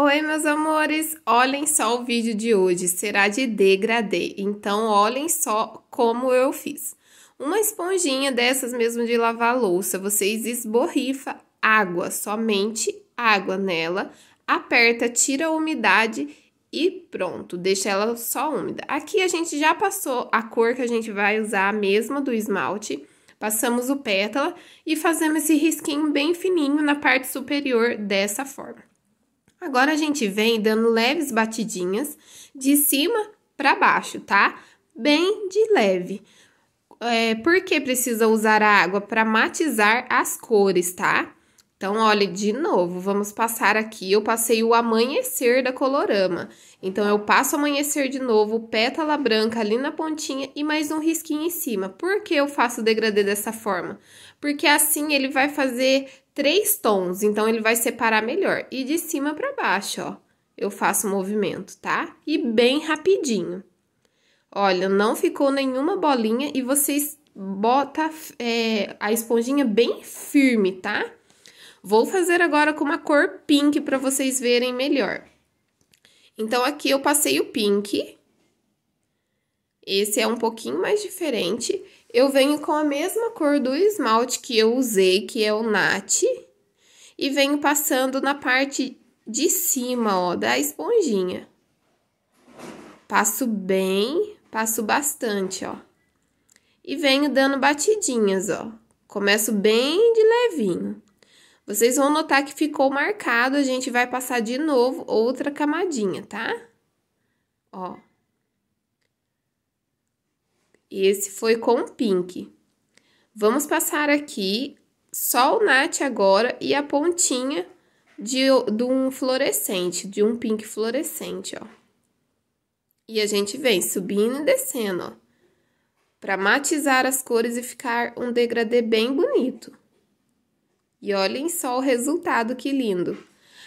Oi, meus amores! Olhem só o vídeo de hoje, será de degradê, então olhem só como eu fiz. Uma esponjinha dessas mesmo de lavar louça, vocês esborrifa água, somente água nela, aperta, tira a umidade e pronto, deixa ela só úmida. Aqui a gente já passou a cor que a gente vai usar, a mesma do esmalte, passamos o pétala e fazemos esse risquinho bem fininho na parte superior dessa forma. Agora a gente vem dando leves batidinhas de cima para baixo, tá? Bem de leve. É, porque precisa usar a água para matizar as cores, tá? Então, olha, de novo, vamos passar aqui. Eu passei o amanhecer da colorama. Então, eu passo amanhecer de novo, pétala branca ali na pontinha e mais um risquinho em cima. Por que eu faço o degradê dessa forma? Porque assim ele vai fazer três tons, então ele vai separar melhor. E de cima para baixo, ó, eu faço o movimento, tá? E bem rapidinho. Olha, não ficou nenhuma bolinha e vocês bota é, a esponjinha bem firme, Tá? Vou fazer agora com uma cor pink para vocês verem melhor. Então, aqui eu passei o pink. Esse é um pouquinho mais diferente. Eu venho com a mesma cor do esmalte que eu usei, que é o nat. E venho passando na parte de cima, ó, da esponjinha. Passo bem, passo bastante, ó. E venho dando batidinhas, ó. Começo bem de levinho. Vocês vão notar que ficou marcado, a gente vai passar de novo outra camadinha, tá? Ó. E esse foi com pink. Vamos passar aqui só o nate agora e a pontinha de, de um fluorescente, de um pink fluorescente, ó. E a gente vem subindo e descendo, ó para matizar as cores e ficar um degradê bem bonito. E olhem só o resultado, que lindo!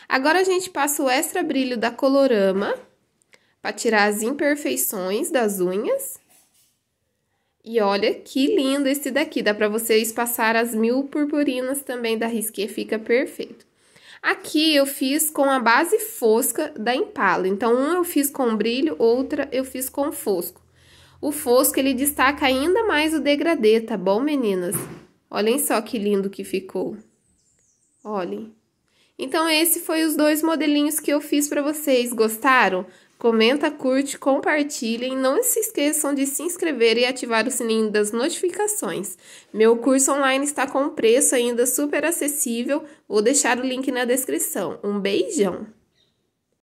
Agora a gente passa o extra brilho da Colorama para tirar as imperfeições das unhas. E olha que lindo esse daqui, dá para vocês passar as mil purpurinas também da Risqué, fica perfeito. Aqui eu fiz com a base fosca da Impala, então uma eu fiz com brilho, outra eu fiz com fosco. O fosco ele destaca ainda mais o degradê, tá bom meninas? Olhem só que lindo que ficou. Olhem. Então esse foi os dois modelinhos que eu fiz para vocês. Gostaram? Comenta, curte, compartilhem. Não se esqueçam de se inscrever e ativar o sininho das notificações. Meu curso online está com um preço ainda super acessível. Vou deixar o link na descrição. Um beijão!